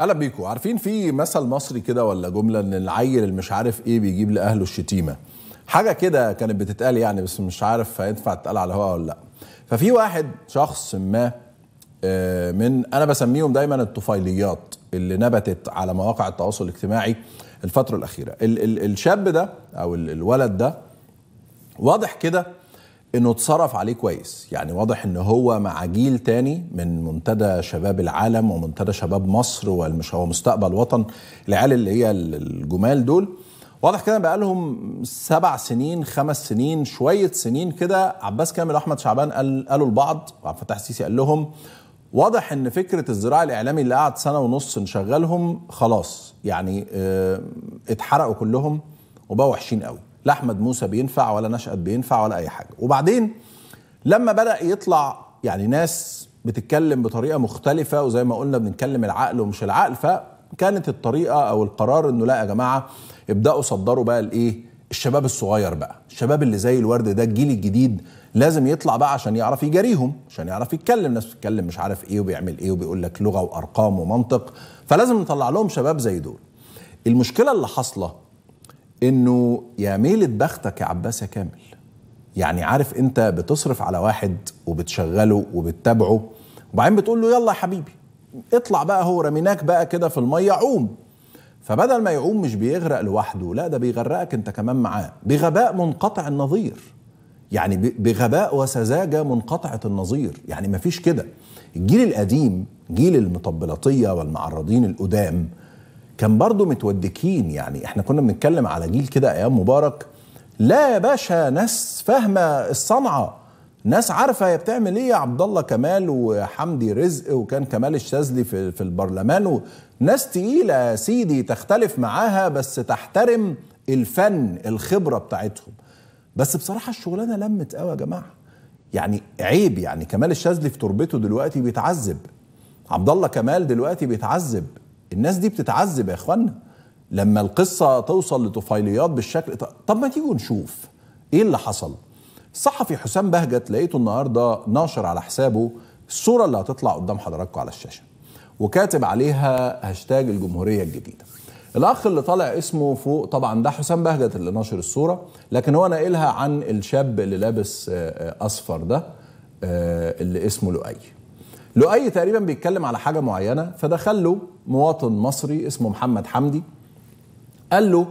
اهلا بيكم عارفين في مثل مصري كده ولا جمله ان العيل اللي مش عارف ايه بيجيب لاهله الشتيمه حاجه كده كانت بتتقال يعني بس مش عارف هينفع تتقال على هواء ولا لا ففي واحد شخص ما آه، من انا بسميهم دايما الطفيليات اللي نبتت على مواقع التواصل الاجتماعي الفتره الاخيره ال ال الشاب ده او الولد ده واضح كده انه اتصرف عليه كويس يعني واضح ان هو مع جيل تاني من منتدى شباب العالم ومنتدى شباب مصر ومستقبل وطن العيال اللي هي الجمال دول واضح كده بقى لهم سبع سنين خمس سنين شويه سنين كده عباس كامل واحمد شعبان قال قالوا البعض وعبد الفتاح السيسي قال لهم واضح ان فكره الزراع الاعلامي اللي قعد سنه ونص نشغلهم خلاص يعني اه اتحرقوا كلهم وبقوا وحشين قوي لا احمد موسى بينفع ولا نشأت بينفع ولا اي حاجه وبعدين لما بدا يطلع يعني ناس بتتكلم بطريقه مختلفه وزي ما قلنا بنتكلم العقل ومش العقل فكانت الطريقه او القرار انه لا يا جماعه ابداوا صدروا بقى الايه الشباب الصغير بقى الشباب اللي زي الورد ده الجيل الجديد لازم يطلع بقى عشان يعرف يجاريهم عشان يعرف يتكلم ناس بتتكلم مش عارف ايه وبيعمل ايه وبيقول لك لغه وارقام ومنطق فلازم نطلع لهم شباب زي دول المشكله اللي حاصله انه يا ميلة بختك يا عباس يا كامل يعني عارف انت بتصرف على واحد وبتشغله وبتتابعه وبعدين بتقول له يلا يا حبيبي اطلع بقى هو رميناك بقى كده في الميه عوم فبدل ما يعوم مش بيغرق لوحده لا ده بيغرقك انت كمان معاه بغباء منقطع النظير يعني بغباء وسذاجة منقطعة النظير يعني مفيش كده الجيل القديم جيل المطبلاطيه والمعرضين القدام كان برضو متودكين يعني احنا كنا بنتكلم على جيل كده ايام مبارك لا يا باشا ناس فاهمه الصنعه ناس عارفه هي بتعمل ايه عبد الله كمال وحمدي رزق وكان كمال الشاذلي في, في البرلمان ناس تقيله يا سيدي تختلف معاها بس تحترم الفن الخبره بتاعتهم بس بصراحه الشغلانه لمت قوي يا جماعه يعني عيب يعني كمال الشاذلي في تربته دلوقتي بيتعذب عبد الله كمال دلوقتي بيتعذب الناس دي بتتعذب يا اخوانا لما القصه توصل لطفيليات بالشكل طب ما تيجوا نشوف ايه اللي حصل الصحفي حسام بهجت لقيته النهارده ناشر على حسابه الصوره اللي هتطلع قدام حضراتكم على الشاشه وكاتب عليها هاشتاج الجمهوريه الجديده الاخ اللي طالع اسمه فوق طبعا ده حسام بهجت اللي ناشر الصوره لكن هو ناقلها عن الشاب اللي لابس آه، آه، اصفر ده آه، اللي اسمه لؤي لؤي تقريبا بيتكلم على حاجه معينه فدخل له مواطن مصري اسمه محمد حمدي قال له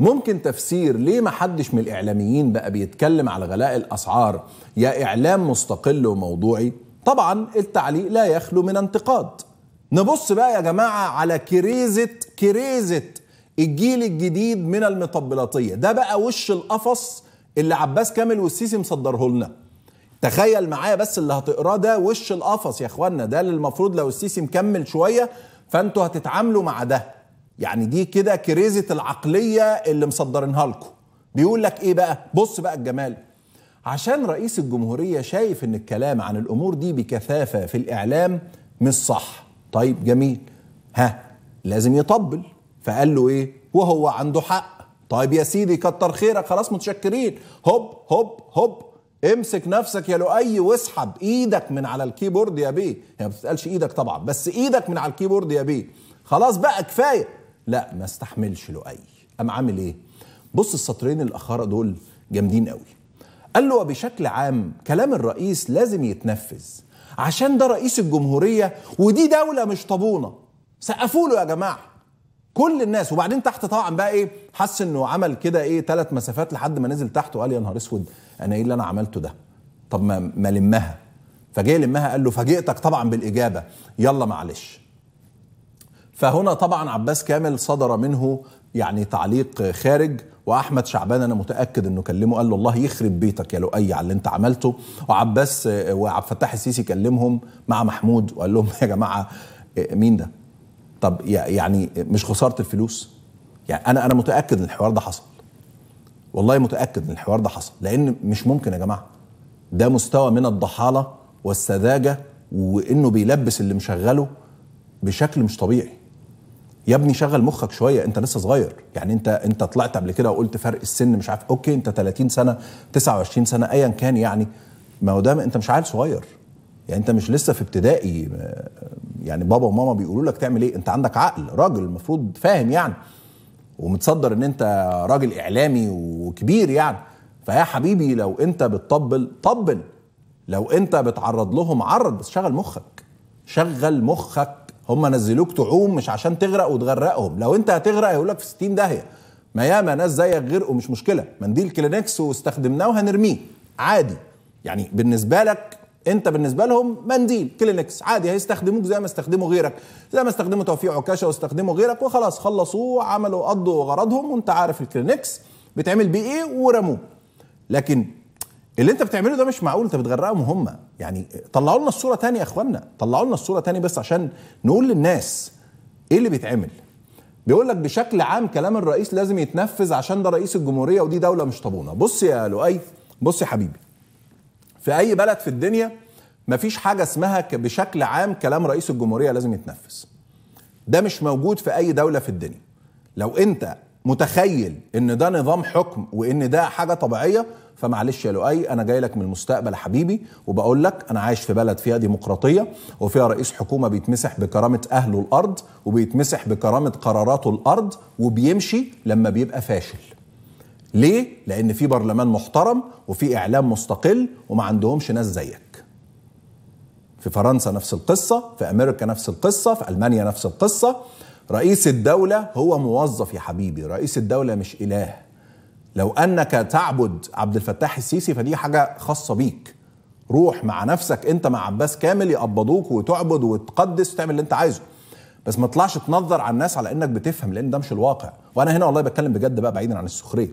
ممكن تفسير ليه ما حدش من الاعلاميين بقى بيتكلم على غلاء الاسعار يا اعلام مستقل وموضوعي طبعا التعليق لا يخلو من انتقاد نبص بقى يا جماعه على كريزه كريزه الجيل الجديد من المطبلاتيه ده بقى وش القفص اللي عباس كامل والسيسي مصدره لنا تخيل معايا بس اللي هتقراه ده وش القفص يا اخوانا ده اللي المفروض لو السيسي مكمل شويه فانتوا هتتعاملوا مع ده يعني دي كده كريزه العقليه اللي مصدرينها لكم بيقول لك ايه بقى بص بقى الجمال عشان رئيس الجمهوريه شايف ان الكلام عن الامور دي بكثافه في الاعلام مش صح طيب جميل ها لازم يطبل فقال له ايه وهو عنده حق طيب يا سيدي كتر خيرك خلاص متشكرين هوب هوب هوب امسك نفسك يا لؤي واسحب ايدك من على الكيبورد يا بيه هي يعني ما بتتقالش ايدك طبعا بس ايدك من على الكيبورد يا بيه خلاص بقى كفايه لا ما استحملش لؤي قام عامل ايه بص السطرين الاخاره دول جامدين قوي قال له وبشكل عام كلام الرئيس لازم يتنفذ عشان ده رئيس الجمهوريه ودي دوله مش طابونه سقفوا له يا جماعه كل الناس وبعدين تحت طبعا بقى ايه حس انه عمل كده ايه ثلاث مسافات لحد ما نزل تحت وقال يا نهار اسود انا ايه اللي انا عملته ده طب ما ما لمها فجاء لمها قال له فاجئتك طبعا بالاجابه يلا معلش فهنا طبعا عباس كامل صدر منه يعني تعليق خارج واحمد شعبان انا متاكد انه كلمه قال له الله يخرب بيتك يا لؤي على اللي انت عملته وعباس وعبد الفتاح السيسي كلمهم مع محمود وقال لهم يا جماعه إيه، مين ده طب يعني مش خساره الفلوس يعني انا انا متاكد ان الحوار ده حصل والله متاكد ان الحوار ده حصل لان مش ممكن يا جماعه ده مستوى من الضحاله والسذاجه وانه بيلبس اللي مشغله بشكل مش طبيعي يا ابني شغل مخك شويه انت لسه صغير يعني انت انت طلعت قبل كده وقلت فرق السن مش عارف اوكي انت 30 سنه 29 سنه ايا كان يعني ما هو ده انت مش عيل صغير يعني انت مش لسه في ابتدائي يعني بابا وماما بيقولوا لك تعمل ايه انت عندك عقل راجل المفروض فاهم يعني ومتصدر ان انت راجل اعلامي وكبير يعني فيا حبيبي لو انت بتطبل طبل لو انت بتعرض لهم عرض بس شغل مخك شغل مخك هم نزلوك تعوم مش عشان تغرق وتغرقهم لو انت هتغرق هيقول لك في 60 داهيه ما ياما ناس زيك غرقوا مش مشكله منديل كلينكس واستخدمناه وهنرميه عادي يعني بالنسبه لك انت بالنسبه لهم منديل كلينكس عادي هيستخدموك زي ما استخدموا غيرك زي ما استخدموا توفيق عكاشه واستخدموا غيرك وخلاص خلصوه وعملوا قضوا غرضهم وانت عارف الكلينكس بيتعمل بيه ايه ورموه لكن اللي انت بتعمله ده مش معقول انت بتغرقهم هم يعني طلعوا لنا الصوره تانية يا اخوانا طلعوا لنا الصوره تانية بس عشان نقول للناس ايه اللي بيتعمل بيقول لك بشكل عام كلام الرئيس لازم يتنفذ عشان ده رئيس الجمهوريه ودي دوله مش طابونه بص يا لؤي بص يا حبيبي في اي بلد في الدنيا مفيش حاجه اسمها بشكل عام كلام رئيس الجمهوريه لازم يتنفذ ده مش موجود في اي دوله في الدنيا لو انت متخيل ان ده نظام حكم وان ده حاجه طبيعيه فمعلش يا لؤي انا جاي لك من المستقبل حبيبي وبقول لك انا عايش في بلد فيها ديمقراطيه وفيها رئيس حكومه بيتمسح بكرامه اهله الارض وبيتمسح بكرامه قراراته الارض وبيمشي لما بيبقى فاشل ليه؟ لأن في برلمان محترم وفي إعلام مستقل وما عندهمش ناس زيك. في فرنسا نفس القصة، في أمريكا نفس القصة، في ألمانيا نفس القصة. رئيس الدولة هو موظف يا حبيبي، رئيس الدولة مش إله. لو أنك تعبد عبد الفتاح السيسي فدي حاجة خاصة بيك. روح مع نفسك أنت مع عباس كامل يقبضوك وتعبد وتقدس وتعمل اللي أنت عايزه. بس ما تطلعش تنظر على الناس على انك بتفهم لان ده مش الواقع وانا هنا والله بتكلم بجد بقى بعيدا عن السخريه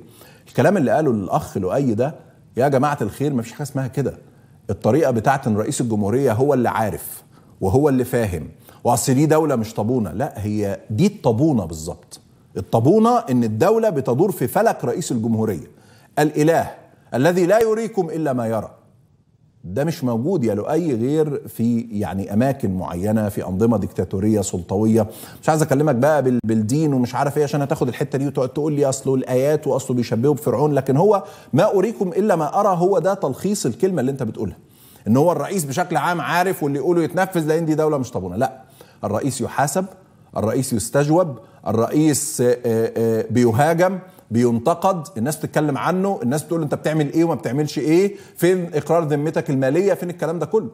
الكلام اللي قاله الاخ لؤي ده يا جماعه الخير ما فيش حاجه اسمها كده الطريقه بتاعت ان رئيس الجمهوريه هو اللي عارف وهو اللي فاهم واصل دي دوله مش طابونه لا هي دي الطابونه بالظبط الطابونه ان الدوله بتدور في فلك رئيس الجمهوريه الاله الذي لا يريكم الا ما يرى ده مش موجود يا لؤي غير في يعني اماكن معينه في انظمه ديكتاتوريه سلطويه مش عايز اكلمك بقى بالدين ومش عارف ايه عشان هتاخد الحته دي وتقعد تقول لي اصله الايات واصله بيشبهه بفرعون لكن هو ما اريكم الا ما ارى هو ده تلخيص الكلمه اللي انت بتقولها ان هو الرئيس بشكل عام عارف واللي يقوله يتنفذ لان دي دوله مش طابونه لا الرئيس يحاسب الرئيس يستجوب الرئيس آه، آه، آه، بيهاجم بينتقد الناس تتكلم عنه الناس تقول انت بتعمل ايه وما بتعملش ايه فين اقرار ذمتك الماليه فين الكلام ده كله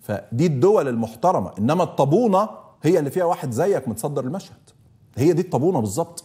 فدي الدول المحترمه انما الطابونه هي اللي فيها واحد زيك متصدر المشهد هي دي الطابونه بالظبط